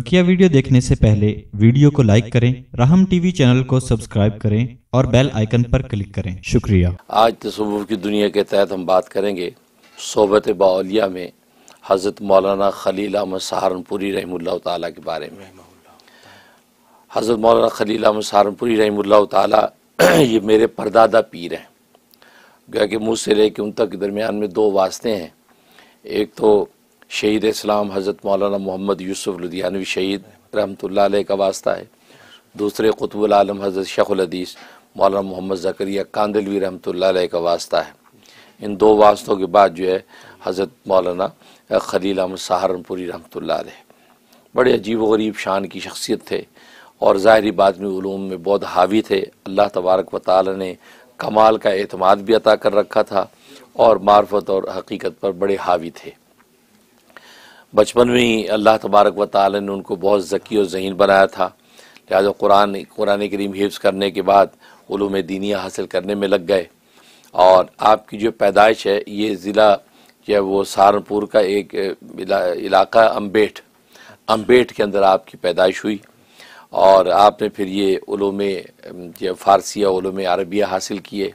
बकिया वीडियो देखने से पहले वीडियो को लाइक करें राहम टीवी चैनल को सब्सक्राइब करें और बेल आइकन पर क्लिक करें शुक्रिया आज तस्वुफ की दुनिया के तहत हम बात करेंगे सोबत बाउलिया में हज़रत मौलाना खलील अहमद सहारनपुरी रही के बारे में हज़रत मौलाना खलील अहमद सहारनपुरी रही ये मेरे परदादा पीर हैं गया कि मुँह से लेके उन तक के दरमियान में दो वास्ते हैं एक तो शहीद इस्लाम हज़रत मौलाना मोहम्मद यूसुफ लुधियानवी शहीद रहमतुल्लाह लाई का वास्ता है दूसरे कुतुबालम हज़रत शेखुलदीस मौलाना मोहम्मद ज़करिया कांदलवी रहमतुल्लाह का वास्ता है इन दो वास्तों के बाद जो है हज़रत मौलाना खलील अहमद सहारनपुरी रहमतुल्लाह अलैह बड़े अजीब गरीब शान की शख्सियत थे और ज़ाहरी बात में ूम में बहुत हावी थे अल्लाह तबारक व ताली ने कमाल का अतमाद भी अता कर रखा था और मार्फत और हकीकत पर बड़े हावी थे बचपन में ही अल्लाह तबारक व ताली ने उनको बहुत ज़की और जहन बनाया था लिहाजा कुरान कुरान करीम हिफ्स करने के बाद ूम दीनिया हासिल करने में लग गए और आपकी जो पैदाइश है ये ज़िला जो है वो सहारनपुर का एक इलाका अम्बेट अम्बेट के अंदर आपकी पैदाइश हुई और आपने फिर ये ूम जो फ़ारसी ूम अरबिया हासिल किए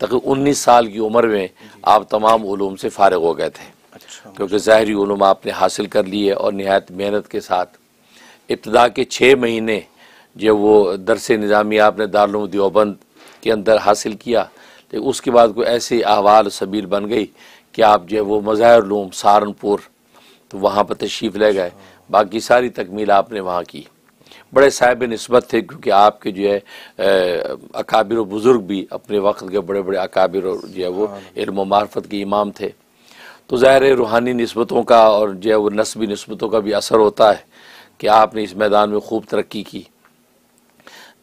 तक उन्नीस साल की उम्र में आप तमाम ूम से फ़ारग हो गए थे क्योंकि अच्छा, तो ज़ाहरी ूम आपने हासिल कर लिए और नहायत मेहनत के साथ इब्तदा के छः महीने जो वो दरस निज़ामी आपने दारुम दियोबंद के अंदर हासिल किया तो उसके बाद कोई ऐसी अहवाल सबील बन गई कि आप जो है वो मज़ाहरूम सहारनपुर तो वहाँ पर तशरीफ़ ले गए बाकी सारी तकमील आपने वहाँ की बड़े साहिब नस्बत थे क्योंकि आपके जो है अकाबिर बुज़ुर्ग भी अपने वक्त के बड़े बड़े अकाबिर जो है वो हाँ। इल्म मार्फत के इमाम थे तो ज़ाहिर रूहानी नस्बतों का और जो है वो नस्बी नस्बतों का भी असर होता है कि आपने इस मैदान में खूब तरक्की की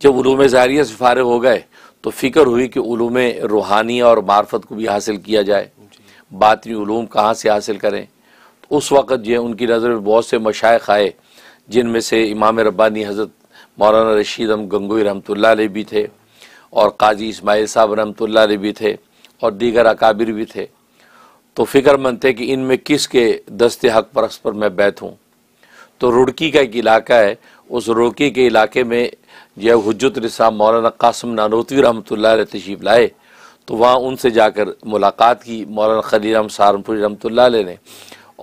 जब उलूम ज़ाहरिया से फारग हो गए तो फ़िक्र हुई कि उलूम रूहानी और मार्फत को भी हासिल किया जाए बातनी उलूम कहाँ से हासिल करें तो उस वक़्त जो है उनकी नज़र में बहुत से मशाइ आए जिनमें से इमाम रब्बानी हज़रत मौलाना रशीद हम गंगोई रहमतुल्ला भी थे और काजी इस्माइल साहब रहमतुल्ला भी थे और दीगर अकाबिर भी थे तो फिक्रमंद थे कि इनमें किसके दस्ते हक परस पर मैं बैठूँ हूँ तो रुड़की का एक इलाका है उस रुड़की के इलाके में जो हजरत निसाब मौलाना कासम नानोतवी रमतल तशीफ लाए तो वहाँ उनसे जाकर मुलाकात की मौलाना खलीराम सहारनपुरी रहमत ने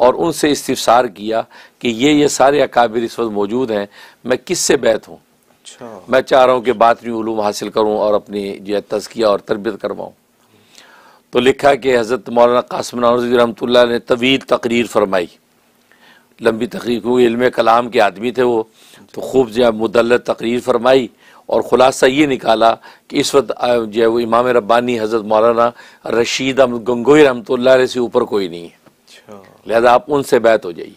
और उनसे इस्तफसार किया कि ये ये सारे अकाबिर इस वक्त मौजूद हैं मैं किस से बैत हूँ अच्छा। मैं चाह रहा हूँ कि बातरी हासिल करूँ और अपनी जो है तजकिया और तरबियत करवाऊँ तो लिखा कि हज़रत मौलाना कासम रहमत ने तवील तकरीर फरमाई लंबी तकरीर हुई इल्म कलाम के आदमी थे वो तो खूब जो है मुदल तकरीर फरमाई और ख़ुलासा ये निकाला कि इस वक्त जो है वो इमाम रब्बानी हज़रत मौलाना रशीद अहमद गंगोई रहमत से ऊपर कोई नहीं है अच्छा। लिहाजा आप उनसे बैत हो जाइए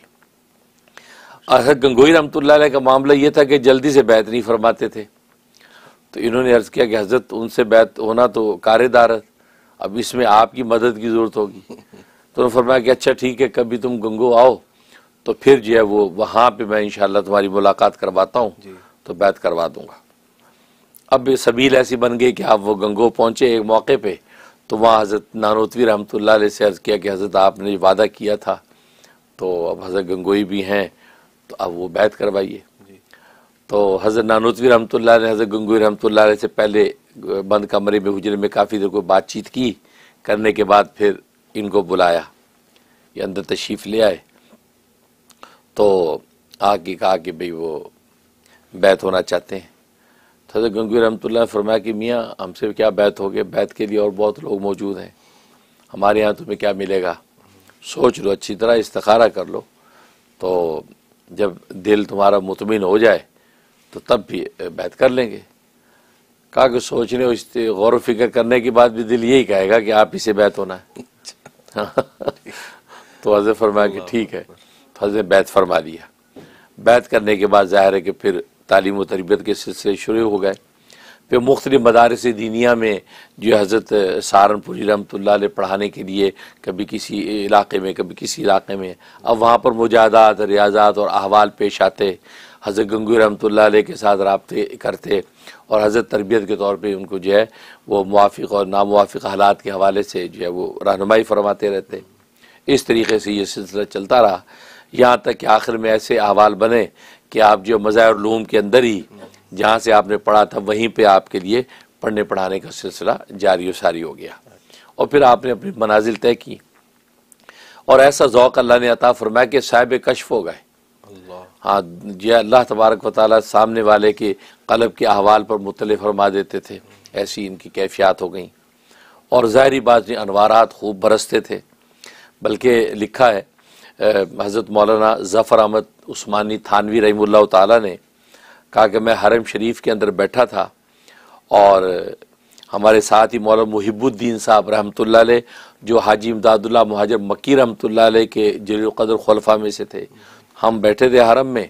असद गंगोई रहमत का मामला ये था कि जल्दी से बैत नहीं फरमाते थे तो इन्होंने अर्ज़ किया कि हज़रत उनसे बैत होना तो है अब इसमें आपकी मदद की ज़रूरत होगी तो उन्होंने फरमाया कि अच्छा ठीक है कभी तुम गंगो आओ तो फिर जो है वो वहाँ पे मैं इंशाल्लाह तुम्हारी मुलाकात करवाता हूँ तो बैत करवा दूंगा अब सबील ऐसी बन गई कि आप वो गंगो पहुँचे एक मौके पर तो वहाँ हज़रत नानोतवी रहमत से अर्ज़ किया कि हज़रत आपने वादा किया था तो अब हज़रत गंगोई भी हैं तो अब वो बैत करवाइए तो हज़रत नानोतवी रहमत ने हज़रत गंगोई रहमत से पहले बंद कमरे में हुजरे में काफ़ी देर को बातचीत की करने के बाद फिर इनको बुलाया ये अंदर तशीफ ले आए तो आके कहा कि भाई वो बैत होना चाहते हैं तो गंगवी रमत ने फरमाया कि मियाँ हमसे क्या बैत हो गए बैत के लिए और बहुत लोग मौजूद हैं हमारे यहाँ तुम्हें क्या मिलेगा सोच लो अच्छी तरह इस्तखारा कर लो तो जब दिल तुम्हारा मुतमिन हो जाए तो तब भी बैत कर लेंगे कहा कि सोचने गौर फिक्र करने के बाद भी दिल यही कहेगा कि आप इसे बैत होना है तो हजरत फरमाया कि ठीक है तो हजरत बैत फरमा दिया बैत करने के बाद ज़ाहिर है कि फिर तालीम व तरबियत के सिलसिले शुरू हो गए फिर मुख्तलि मदारस दीनिया में जो हज़रत सहारनपुरी रहमत पढ़ाने के लिए कभी किसी इलाके में कभी किसी इलाके में अब वहाँ पर मुजादात रियाजात और अहवाल पेश आते हज़रत गंगू रहमत के साथ रबते करते और हज़रत तरबियत के तौर पर उनको जो है वो मुआफ़ और नामवाफ़ हालात के हवाले से जो है वो रहनमाई फरमाते रहते इस तरीके से ये सिलसिला चलता रहा यहाँ तक कि आखिर में ऐसे अहवाल बने कि आप जो मज़ारूम के अंदर ही जहाँ से आपने पढ़ा था वहीं पर आपके लिए पढ़ने पढ़ाने का सिलसिला जारी व सारी हो गया और फिर आपने अपनी मनाजिल तय की और ऐसा ओक़ अल्लाह ने अता फरमाया कि साहब कशफ हो गए हाँ जी अल्लाह तबारक वाल सामने वाले के कलब के अहवाल पर मुतल फरमा देते थे ऐसी इनकी कैफियात हो गई और ज़ाहरी बात ये अनवारात खूब बरसते थे बल्कि लिखा है हज़रत मौलाना ज़फ़र अहमद उस्मानी थानवी रही तहा कि मैं हरम शरीफ के अंदर बैठा था और हमारे साथ ही मौलाना मुहिबुद्दीन साहब रहमतुल्ला जो हाजी इमदादुल्ला महाजर मकी रहमतुल्ला के जलील कदर खलफा में से थे हम बैठे थे हरम में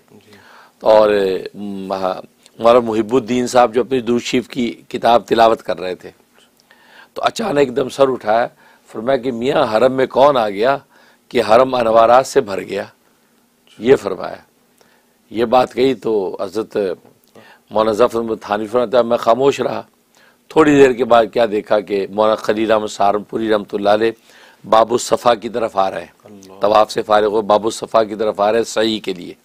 और मौलाना मुहिबुद्दीन साहब जो अपनी दूध शरीफ की किताब तिलावत कर रहे थे तो अचानक एकदम सर उठाया फरमाया कि मियाँ हरम में कौन आ गया कि हरम अनवारात से भर गया ये फरमाया ये बात कही तो हजरत मौना जफर थानी था मैं खामोश रहा थोड़ी देर के बाद क्या देखा कि मौना खलील अहमद सहारनपुरी रमत बाबू सफ़ा की तरफ आ रहे हैं तवाफ़ से फारग हो बाबू सफ़ा की तरफ आ रहे हैं सही के लिए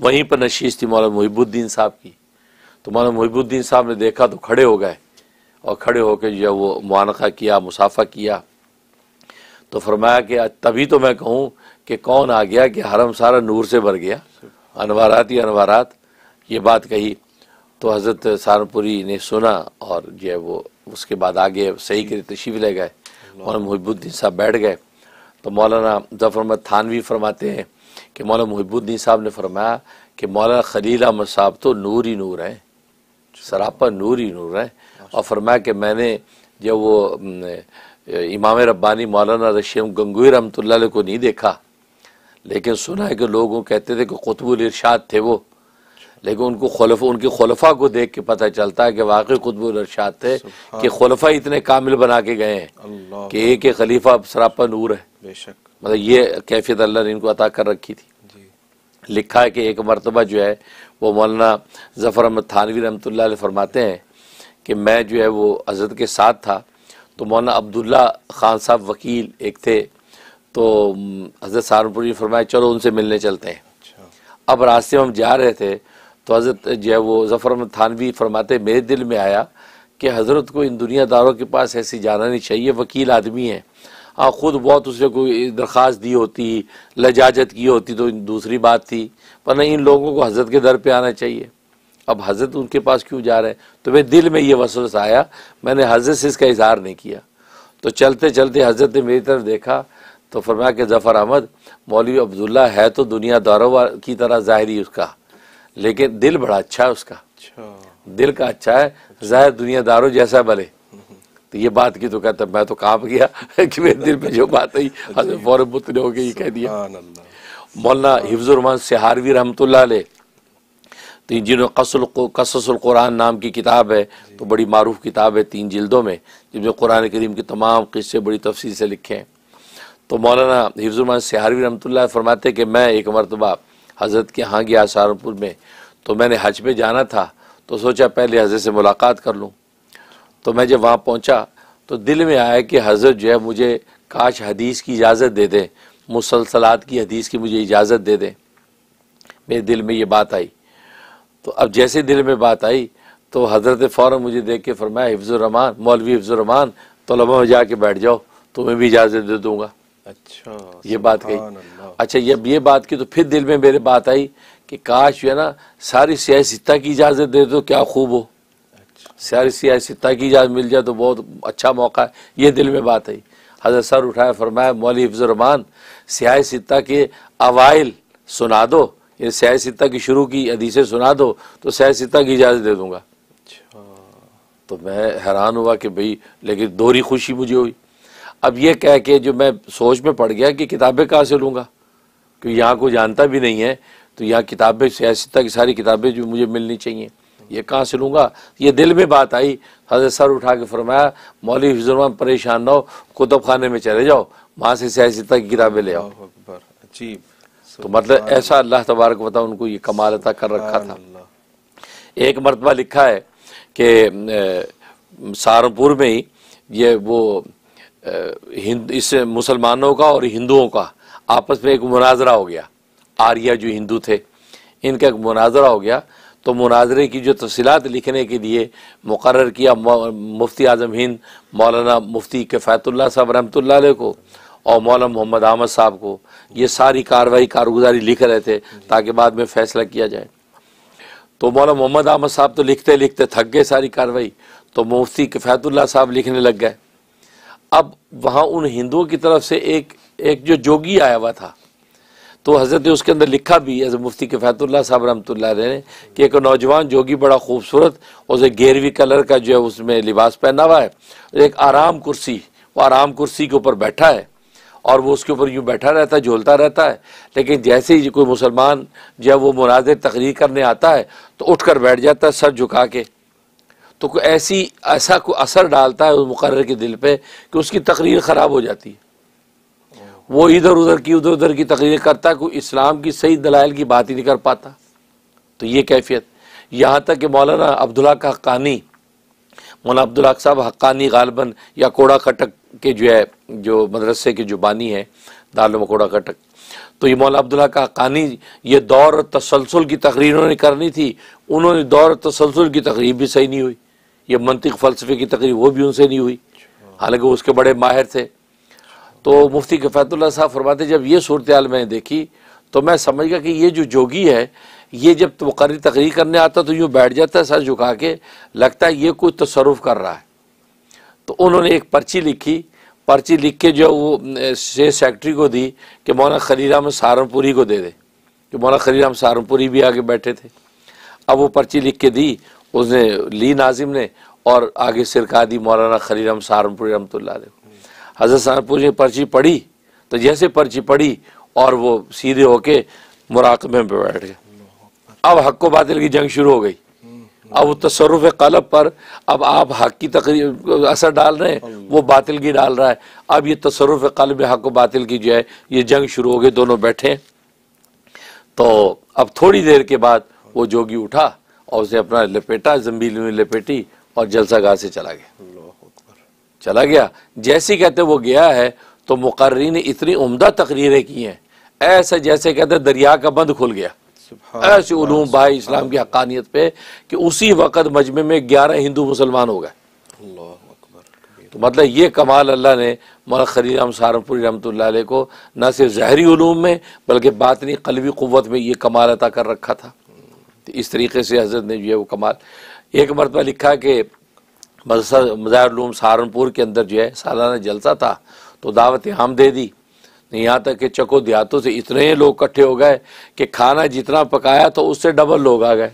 वहीं पर नशीस थी मौलाना मुहिबुद्दीन साहब की तो मौलाना मुहिबुद्दीन साहब ने देखा तो खड़े हो गए और खड़े होकर जो वो मुआनखा किया मुसाफा किया तो फरमाया कि तभी तो मैं कहूँ कि कौन आ गया कि हरम सारा नूर से भर गया अनवारात ही अनवारात ये बात कही तो हज़रत सारनपुरी ने सुना और जो है वो उसके बाद आगे सही के तशीफ ले गए और मुहिबुद्दीन साहब बैठ गए तो मौलाना जफर अहमद थानवी फरमाते हैं कि मौलाना मुहिबुद्दीन साहब ने फरमाया कि मौलाना खलील अहमद साहब तो नूर ही नूर हैं सरापा नूर ही नूर हैं और फरमाया कि मैंने जब वो इमाम रब्बानी मौलाना रशीम गंगूर रमत को नहीं देखा लेकिन सुना है कि लोगों कहते थे कि कुतबुल इरशाद थे वो लेकिन उनको खलफ उनकी खलफा को देख के पता चलता है कि वाकई अरशाद थे कि खलफा इतने कामिल बना के गए हैं कि एक एक खलीफा सरापा नूर है बेशक मतलब ये कैफियत अल्लाह ने इनको अता कर रखी थी लिखा है कि एक मरतबा जो है वो मौलाना जफ़र अहमद थानवी रमत फरमाते हैं कि मैं जो है वो अजरत के साथ था तो मौलाना अब्दुल्ला खान साहब वकील एक थे तो हम्म, हजरत सहारनपुर ने फरमाया चलो उनसे मिलने चलते हैं अच्छा। अब रास्ते में हम जा रहे थे तो हज़रत जो है वो ज़फ़र अहमद थानवी फरमाते मेरे दिल में आया कि हज़रत को इन दुनियादारों के पास ऐसी जाना नहीं चाहिए वकील आदमी है हाँ ख़ुद बहुत उसने कोई दरख्वास्त दी होती लजाजत की होती तो दूसरी बात थी पर नहीं इन लोगों को हज़रत के दर पर आना चाहिए अब हज़रत उनके पास क्यों जा रहे हैं तो मेरे दिल में ये वसवस आया मैंने हज़रत से इसका इजहार नहीं किया तो चलते चलते हज़रत ने मेरी तरफ देखा तो फरमाया कि ज़फ़र अहमद मौलवी अब्दुल्ला है तो दुनियादारों की तरह ज़ाहरी उसका लेकिन दिल बड़ा अच्छा है उसका अच्छा। दिल का अच्छा है जाहिर दुनियादारों जैसा भले तो ये बात की तो कहता मैं तो कांप गया कि मेरे दिल में जो बात आई फौरन पुत्र ने गई कह दिया मौलाना हिफ्जुररहमान सिहारवी रहमत ले तो जिन्होंने कसल कससल कुरान नाम की किताब है तो बड़ी मारूफ किताब है तीन जिल्दों में जिसमें कुरान करीम के तमाम किस्से बड़ी तफसील से लिखे हैं तो मौलाना हिफ्जुररहमान सिहारवी रहमत फरमाते कि मैं एक मरतबा हज़रत के यहाँ गया सहारनपुर में तो मैंने हज पे जाना था तो सोचा पहले हज़रत से मुलाकात कर लूँ तो मैं जब वहाँ पहुँचा तो दिल में आया कि हज़रत जो है मुझे काश हदीस की इजाज़त दे दें मुसलसलात की हदीस की मुझे इजाज़त दे दें मेरे दिल में ये बात आई तो अब जैसे दिल में बात आई तो हज़रत फ़ौर मुझे देख के फरमाया हिफ्ज़ुररहमान मौलवी हिफ्ज़ुररहमान तलबा लम्हा में जाके बैठ जाओ तुम्हें भी इजाज़त दे दूँगा अच्छा ये बात कही अच्छा ये ये बात की तो फिर दिल में मेरे बात आई कि काश जो है ना सारी सत्ता की इजाज़त दे दो तो क्या खूब हो अच्छा। सारी सियासता की इजाज़त मिल जाए तो बहुत अच्छा मौका है ये दिल में बात आई हजरत सर उठाए फरमाए मौली हिफ्ज़रहमान सत्ता के अवाइल सुना दो ये सियासता की शुरू की हदीसें सुना दो तो सत्ता की इजाज़त दे दूँगा अच्छा। तो मैं हैरान हुआ कि भाई लेकिन दोहरी खुशी मुझे हुई अब ये कह के जो मैं सोच में पड़ गया कि किताबें कहाँ से लूँगा क्योंकि यहाँ को जानता भी नहीं है तो यहाँ किताबें सियासत की सारी किताबें जो मुझे मिलनी चाहिए ये कहाँ से लूँगा ये दिल में बात आई हजरत सर उठा के फरमाया मौली हिजरमान परेशान ना हो कुतुब खाने में चले जाओ वहाँ से सियासत की किताबें ले आओ तो मतलब ऐसा अल्लाह तबारक बता उनको ये कमाल अता कर रखा था एक मरतबा लिखा है कि सहारनपुर में ही ये वो हिंद इससे मुसलमानों का और हिंदुओं का आपस में एक मुनाजरा हो गया आर्या जो हिंदू थे इनका एक मुनाजरा हो गया तो मुनाजरे की जो तफसीत लिखने के लिए मुकर किया मुफ्ती आजम हिंद मौलाना मुफ्ती किफ़ायतुल्ला साहब रहमतुल्ल को और मौलाना मोहम्मद अहमद साहब को ये सारी कार्रवाई कारगुजारी लिख रहे थे ताकि बाद में फ़ैसला किया जाए तो मौलाना मोहम्मद अहमद साहब तो लिखते लिखते थक गए सारी कार्रवाई तो मुफ्ती किफ़ायतुल्ला साहब लिखने लग गए अब वहाँ उन हिंदुओं की तरफ से एक एक जो जोगी आया हुआ था तो हज़रत ने उसके अंदर लिखा भी है मुफ्ती किफ़ायतुल्ला साहब रमतुल्ला ने कि एक नौजवान जोगी बड़ा खूबसूरत उसे गेरवी कलर का जो है उसमें लिबास पहना हुआ है एक आराम कुर्सी वो आराम कुर्सी के ऊपर बैठा है और वो उसके ऊपर यूँ बैठा रहता है झोलता रहता है लेकिन जैसे ही कोई मुसलमान जो है वो मुनाजिर तकरीर करने आता है तो उठ कर बैठ जाता है सर झुका के तो कोई ऐसी ऐसा को असर डालता है उस मुकर के दिल पे कि उसकी तकरीर ख़राब हो जाती है वो इधर उधर की उधर उधर की तकरीर करता है कोई इस्लाम की सही दलाइल की बात ही नहीं कर पाता तो ये कैफियत यहाँ तक कि मौलाना अब्दुल्ला का हक्कानी मौलाना अब्दुल्ला साहब हक्कानी गालबन या कोड़ा कटक के जो है जो मदरसे के जो बानी है दारुल कोड़ा कटक तो ये मौला अब्दुल्ला का कहानी ये दौर तसलसल की तकरीर उन्होंने करनी थी उन्होंने दौर तसलसल की तकरीर भी सही नहीं हुई ये मनतिक फ़लसफ़े की तकरीब वो भी उनसे नहीं हुई हालांकि उसके बड़े माहिर थे तो मुफ्ती किफ़ायतुल्ला साहब फरमाते जब ये सूरत हाल मैंने देखी तो मैं समझ गया कि ये जो जोगी है ये जब मुकर तकरीर करने आता तो यूँ बैठ जाता है सर झुका के लगता है ये कोई तसरफ कर रहा है तो उन्होंने एक पर्ची लिखी पर्ची लिख के जो वो से सेक्रेटरी को दी कि मौलाना खलीराम सहारनपुरी को दे दे कि मौलाना खलीराम सहारनपुरी भी आगे बैठे थे अब वो पर्ची लिख के दी उसने ली नाजिम ने और आगे सिरका दी मौलाना खलील हम सहारनपुरी रमत हजरत सहारनपुर ने पर्ची पढ़ी तो जैसे पर्ची पढ़ी और वो सीधे होके मुराकबे पे बैठ गए अब हक को की जंग शुरू हो गई अब वो तसरफ कलब पर अब आप हक की तकरीब असर डाल रहे हैं वो बातिल की डाल रहा है अब ये तसरुफ कलब हक बातिल की जो है ये जंग शुरू हो गई दोनों बैठे तो अब थोड़ी देर के बाद वो जोगी उठा और उसे अपना लपेटा जम्बील में लपेटी और जलसागाह से चला गया चला गया जैसे कहते वो गया है तो मुकर्री ने इतनी उम्दा तकरीरें की हैं ऐसे जैसे कहते दरिया का बंद खुल गया ऐसे उलूम भाई इस्लाम की हकानियत पे कि उसी वक़्त मजमे में ग्यारह हिंदू मुसलमान हो गए तो मतलब ये कमाल अल्लाह ने मौला खरी राम सहारनपुरी रहमत को न सिर्फ जहरी उलूम में बल्कि बातनी कलवी क़वत में ये कमाल अता कर रखा था तो इस तरीके से हजरत ने जो है वो कमाल एक मरतबा लिखा कि मजारूम सहारनपुर के अंदर जो है सालाना जलसा था तो दावत हम दे दी यहाँ तक कि चको देहातों से इतने लोग इकट्ठे हो गए कि खाना जितना पकाया तो उससे डबल लोग आ गए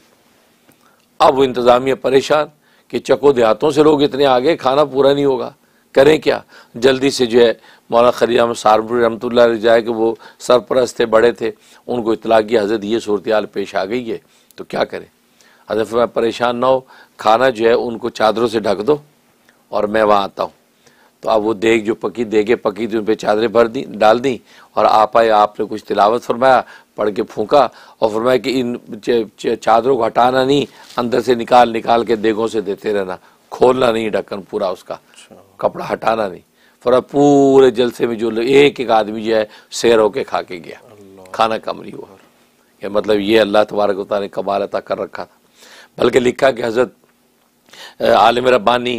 अब वो इंतज़ामिया परेशान कि चको देहातों से लोग इतने आ गए खाना पूरा नहीं होगा करें क्या जल्दी से जो है मौलाना खरीद अहमद सारपुर रमत जाए कि वो सरपरस्त थे बड़े थे उनको इतला की हजरत ये सूरत पेश आ गई है तो क्या करें हजरत मैं परेशान ना हो खाना जो है उनको चादरों से ढक दो और मैं वहाँ आता हूँ तो अब वो देख जो पकी देगे पकी थी उन पर चादरें भर दी डाल दी और आप आए आपने कुछ तिलावत फरमाया पढ़ के फूका और फरमाया कि इन चादरों को हटाना नहीं अंदर से निकाल निकाल के देगों से देते रहना खोलना नहीं ढक्कन पूरा उसका अच्छा। कपड़ा हटाना नहीं फिर पूरे जलसे में जो एक एक आदमी जो है शेर होके खा के गया खाना कम नहीं हुआ ये मतलब ये अल्लाह तबारक वाली ने कमाल अता कर रखा था बल्कि लिखा कि हज़रत आलम रब्बानी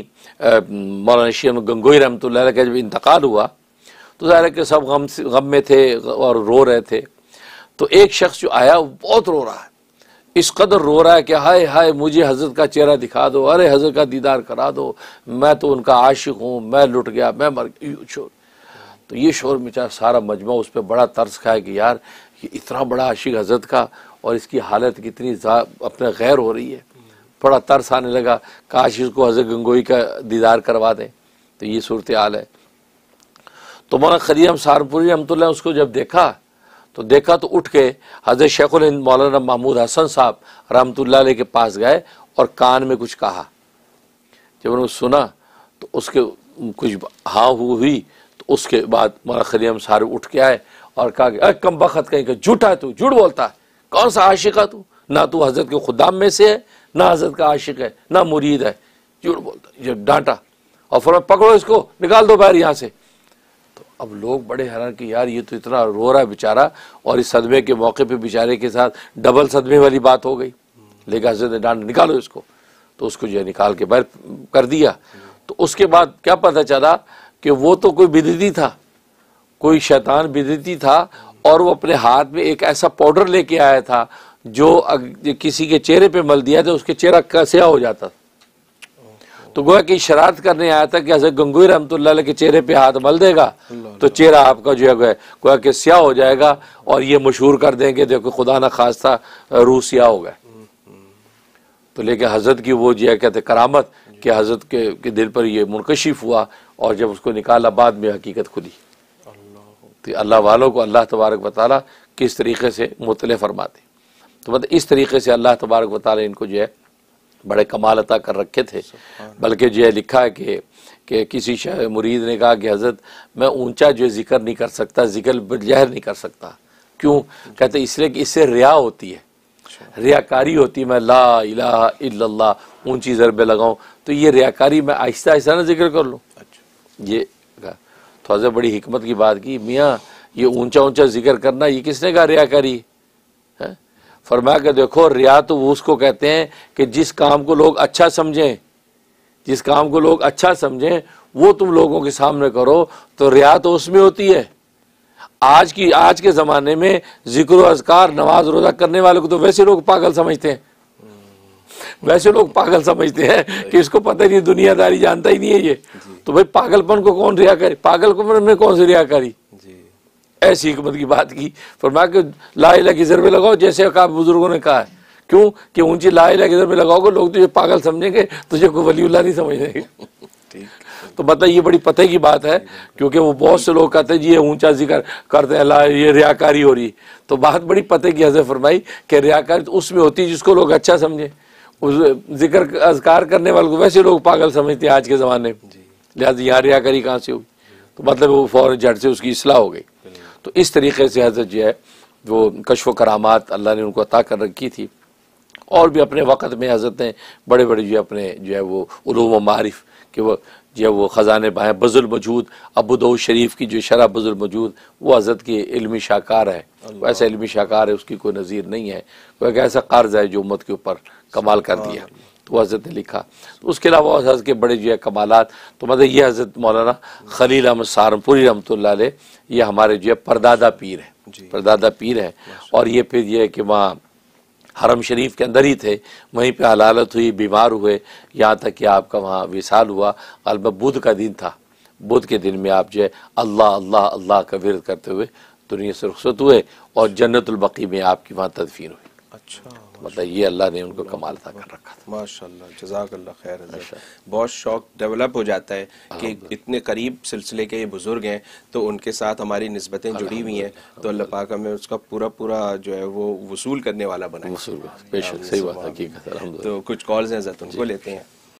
मौलाना शीम गंगोई रहमत का जब इंतकाल हुआ तो ज़ाहिर कि सब गम गम में थे और रो रहे थे तो एक शख्स जो आया वो बहुत रो रहा है इस कदर रो रहा है कि हाय हाय मुझे हजरत का चेहरा दिखा दो अरे हजरत का दीदार करा दो मैं तो उनका आशिक हूँ मैं लुट गया मैं मर शोर तो ये शोर मचा सारा मजमा उस पर बड़ा तर्स खाया कि यार ये इतना बड़ा आशिक हजरत का और इसकी हालत कितनी अपना गैर हो रही है बड़ा तरस आने लगा काश इसको हजरत गंगोई का दीदार करवा दें तो ये सूरत हाल है तो मौलाना खरीम सारपुरी रमत उसको जब देखा तो देखा तो उठ के हजरत शेखुल हिंद मौलाना महमूद हसन साहब रहमतुल्ला के पास गए और कान में कुछ कहा जब उन्होंने सुना तो उसके कुछ हाँ हुई तो उसके बाद मौलाना खरीम सार उठ के आए और कहा गया कम वक्त कहीं का झूठा है तू झूठ बोलता है कौन सा आशिक है तू ना तू हजरत के खुदाम में से है ना हजरत का आशिक है ना मुरीद है झूठ बोलता है जब डांटा और फिर पकड़ो इसको निकाल दो बाहर यहाँ से तो अब लोग बड़े हैरान कि यार ये तो इतना रो रहा है बेचारा और इस सदमे के मौके पर बेचारे के साथ डबल सदमे वाली बात हो गई लेकिन हजरत ने डांट निकालो इसको तो उसको जो है निकाल के बाहर कर दिया तो उसके बाद क्या पता चला कि वो तो कोई बिदी था कोई शैतान बिदती था और वो अपने हाथ में एक ऐसा पाउडर लेके आया था जो किसी के चेहरे पे मल दिया था उसके चेहरा कसया हो जाता था तो गोया कि शरारत करने आया था कि हजरत गंगोई रहमत के चेहरे पे हाथ मल देगा तो चेहरा आपका जो है गोया कि स्याह हो जाएगा और ये मशहूर कर देंगे देखो खुदा ना खास था रूह स्याह हो गए तो लेकिन हजरत की वो जो है कहते करामत कि हजरत के, के दिल पर ये मुनकशिफ हुआ और जब उसको निकाला बाद में हकीकत खुली तो अल्लाह वालों को अल्लाह तबारक वाली किस तरीके से मुतल फरमाते तो मतलब इस तरीके से अल्लाह तबारक वाली इनको जो है बड़े कमाल अता कर रखे थे बल्कि जो है लिखा है कि कि किसी मुरीद ने कहा कि हज़रत मैं ऊंचा जो जिक्र नहीं कर सकता जिक्र बजहर नहीं कर सकता क्यों कहते इसलिए कि इससे रिया होती है रियाकारी होती है मैं ला इला ऊंची ज़रबे लगाऊँ तो ये रियाकारी मैं आहिस्ता आहिस्ता ना जिक्र कर लूँ अच्छा ये तो हजरत बड़ी हिकमत की बात की मियाँ ये ऊंचा ऊंचा जिक्र करना ये किसने कहा रिया है फरमा के देखो रिया तो वो उसको कहते हैं कि जिस काम को लोग अच्छा समझें जिस काम को लोग अच्छा समझें वो तुम लोगों के सामने करो तो रिया तो उसमें होती है आज की आज के ज़माने में जिक्र अजकार नमाज रोज़ा करने वाले को तो वैसे लोग पागल समझते हैं हम्म। वैसे लोग पागल समझते हैं कि इसको पता नहीं दुनियादारी जानता ही नहीं है ये तो भाई पागलपन को कौन रिहा करे पागलपन में कौन सी रिहा करी ऐसी हमत की बात की फरमा के लाला की में लगाओ जैसे आप बुजुर्गों ने कहा क्यों कि ऊंची लाई लाला की में लगाओगे लोग तुझे पागल समझेंगे तुझे को वलीउल्ला नहीं समझेंगे तो मतलब ये बड़ी पते की बात है क्योंकि वो बहुत से लोग कहते हैं जी ये ऊंचा जिक्र करते हैं ला ये रियाकारी हो रही तो बात बड़ी पते की हजर फरमाई कि रियाकारी तो उसमें होती है जिसको लोग अच्छा समझें उस जिक्र अजकार करने वाले को वैसे लोग पागल समझते हैं आज के ज़माने में लिहाजा यहाँ करी कहाँ से हुई तो मतलब वो फ़ौर झट से उसकी असलाह हो गई तो इस तरीके से हजरत जो है वो कशव करामात अल्लाह ने उनको अता कर रखी थी और भी अपने वक़्त में हजरत ने बड़े बड़े जो अपने जो है वो ूम मारफ के वो जो वो ख़जाने बाएँ बजुल मजूद अबूदो शरीफ की जो शराब बजुल मजूद वो हज़रत की इलमी शाहकार है ऐसा इलमी शाहकार है उसकी कोई नज़ीर नहीं है एक ऐसा कर्ज है जो उम्मत के ऊपर कमाल कर दिया तो हज़रत ने लिखा तो उसके अलावा और हज़रत के बड़े जो है कमालत तो मतलब ये हज़रत मौलाना खलील अहमद सारमपुरी रमत ये हमारे जो है परदादा पीर है परदादा पीर है और ये फिर ये है कि वहाँ हरम शरीफ के अंदर ही थे वहीं पर हलालत हुई बीमार हुए यहाँ तक कि आपका वहाँ विशाल हुआ अलब बुध का दिन था बुध के दिन में आप जो है अल्लाह अल्लाह अल्लाह का विरत करते हुए दुनिया से रुख्सत हुए और जन्नतलबकी में आपकी वहाँ तदफीन हुई अच्छा मतलब ये अल्लाह ने उनको कमाल था कर रखा था माशाल्लाह जजाकल्ला खैर अच्छा। बहुत शौक डेवलप हो जाता है कि इतने करीब सिलसिले के ये बुज़ुर्ग हैं तो उनके साथ हमारी नस्बतें जुड़ी हुई हैं तो अल्लाह पाक हमें उसका पूरा पूरा जो है वो वसूल करने वाला बना सही बात तो कुछ कॉल्स हैं जरा उनको लेते हैं